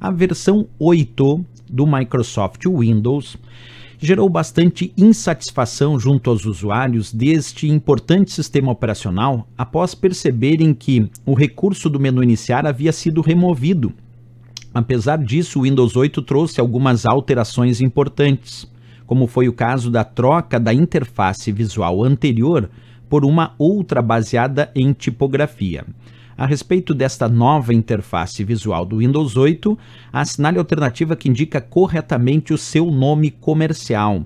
a versão 8 do Microsoft Windows gerou bastante insatisfação junto aos usuários deste importante sistema operacional após perceberem que o recurso do menu iniciar havia sido removido. Apesar disso, o Windows 8 trouxe algumas alterações importantes, como foi o caso da troca da interface visual anterior por uma outra baseada em tipografia. A respeito desta nova interface visual do Windows 8, assinale a alternativa que indica corretamente o seu nome comercial.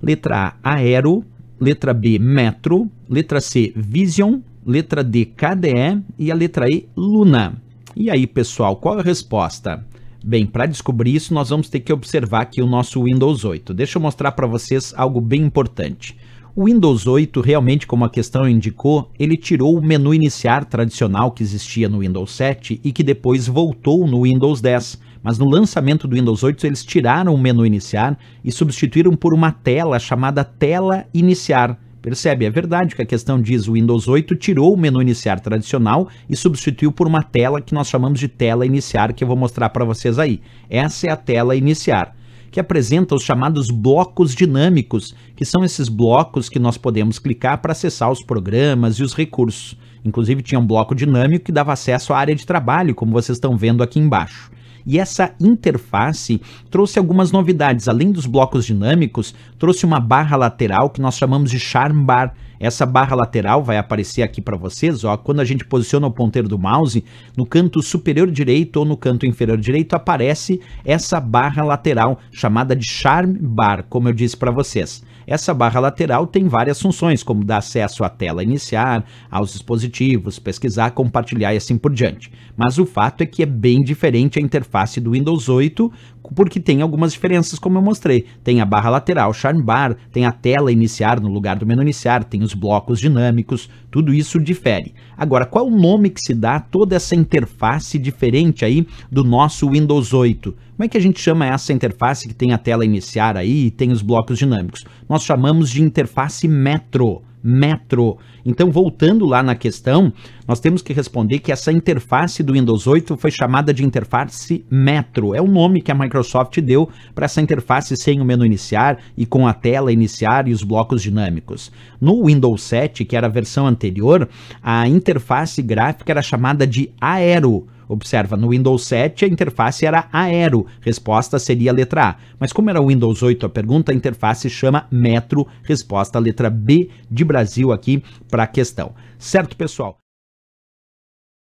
Letra A, Aero, letra B, Metro, letra C, Vision, letra D, KDE e a letra E, Luna. E aí, pessoal, qual a resposta? Bem, para descobrir isso, nós vamos ter que observar aqui o nosso Windows 8. Deixa eu mostrar para vocês algo bem importante. O Windows 8 realmente, como a questão indicou, ele tirou o menu iniciar tradicional que existia no Windows 7 e que depois voltou no Windows 10. Mas no lançamento do Windows 8 eles tiraram o menu iniciar e substituíram por uma tela chamada tela iniciar. Percebe? É verdade que a questão diz o Windows 8 tirou o menu iniciar tradicional e substituiu por uma tela que nós chamamos de tela iniciar, que eu vou mostrar para vocês aí. Essa é a tela iniciar que apresenta os chamados blocos dinâmicos, que são esses blocos que nós podemos clicar para acessar os programas e os recursos. Inclusive tinha um bloco dinâmico que dava acesso à área de trabalho, como vocês estão vendo aqui embaixo. E essa interface trouxe algumas novidades. Além dos blocos dinâmicos, trouxe uma barra lateral que nós chamamos de Charm Bar, essa barra lateral vai aparecer aqui para vocês, ó, quando a gente posiciona o ponteiro do mouse, no canto superior direito ou no canto inferior direito aparece essa barra lateral chamada de charm bar, como eu disse para vocês. Essa barra lateral tem várias funções, como dar acesso à tela iniciar, aos dispositivos, pesquisar, compartilhar e assim por diante. Mas o fato é que é bem diferente a interface do Windows 8, porque tem algumas diferenças, como eu mostrei. Tem a barra lateral, charm bar, tem a tela iniciar no lugar do menu iniciar, tem os os blocos dinâmicos, tudo isso difere. Agora, qual é o nome que se dá a toda essa interface diferente aí do nosso Windows 8? Como é que a gente chama essa interface que tem a tela iniciar aí e tem os blocos dinâmicos? Nós chamamos de interface Metro. Metro. Então, voltando lá na questão, nós temos que responder que essa interface do Windows 8 foi chamada de interface Metro. É o nome que a Microsoft deu para essa interface sem o menu iniciar e com a tela iniciar e os blocos dinâmicos. No Windows 7, que era a versão anterior, a interface gráfica era chamada de Aero Observa, no Windows 7 a interface era Aero, resposta seria letra A. Mas como era o Windows 8 a pergunta, a interface chama Metro, resposta letra B de Brasil aqui para a questão. Certo, pessoal?